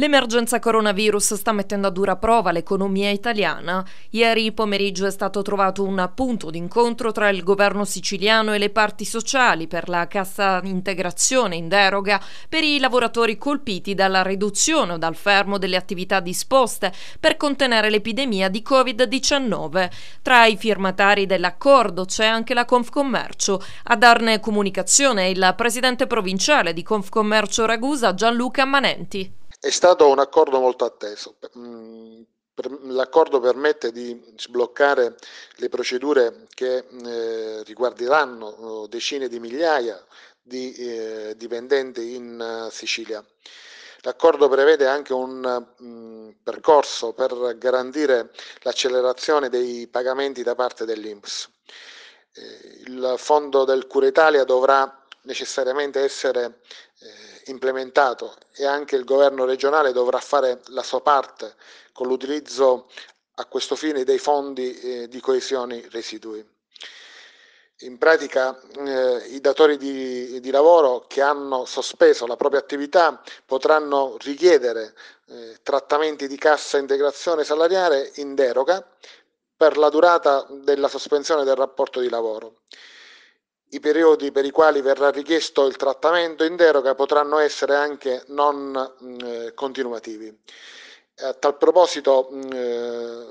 L'emergenza coronavirus sta mettendo a dura prova l'economia italiana. Ieri pomeriggio è stato trovato un punto d'incontro tra il governo siciliano e le parti sociali per la cassa integrazione in deroga per i lavoratori colpiti dalla riduzione o dal fermo delle attività disposte per contenere l'epidemia di Covid-19. Tra i firmatari dell'accordo c'è anche la Confcommercio. A darne comunicazione il presidente provinciale di Confcommercio Ragusa Gianluca Manenti. È stato un accordo molto atteso. Mm, l'accordo permette di sbloccare le procedure che eh, riguarderanno oh, decine di migliaia di eh, dipendenti in eh, Sicilia. L'accordo prevede anche un mm, percorso per garantire l'accelerazione dei pagamenti da parte dell'INPS. il fondo del Cura Italia dovrà necessariamente essere eh, implementato e anche il governo regionale dovrà fare la sua parte con l'utilizzo a questo fine dei fondi eh, di coesione residui. In pratica eh, i datori di, di, lavoro che hanno sospeso la propria attività potranno richiedere eh, trattamenti di cassa integrazione salariale in deroga per la durata della sospensione del rapporto di lavoro. I periodi per i quali verrà richiesto il trattamento in deroga potranno essere anche non mh, mm, eh, continuativi. A tal proposito mh, mm, eh,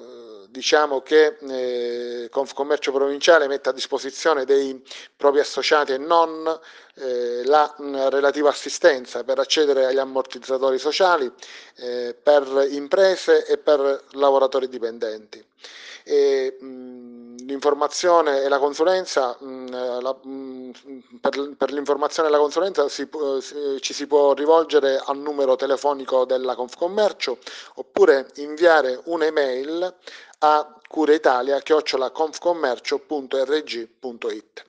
diciamo che eh, Confcommercio Provinciale mette a disposizione dei propri associati e non eh, la mh, mm, relativa assistenza per accedere agli ammortizzatori sociali eh, per imprese e per lavoratori dipendenti. E, mh, l'informazione e la consulenza, mh, mm, eh, la, mh, mm, per, per, l'informazione e la consulenza eh, si, eh, ci si può rivolgere al numero telefonico della Confcommercio oppure inviare un'email a cureitalia.confcommercio.rg.it.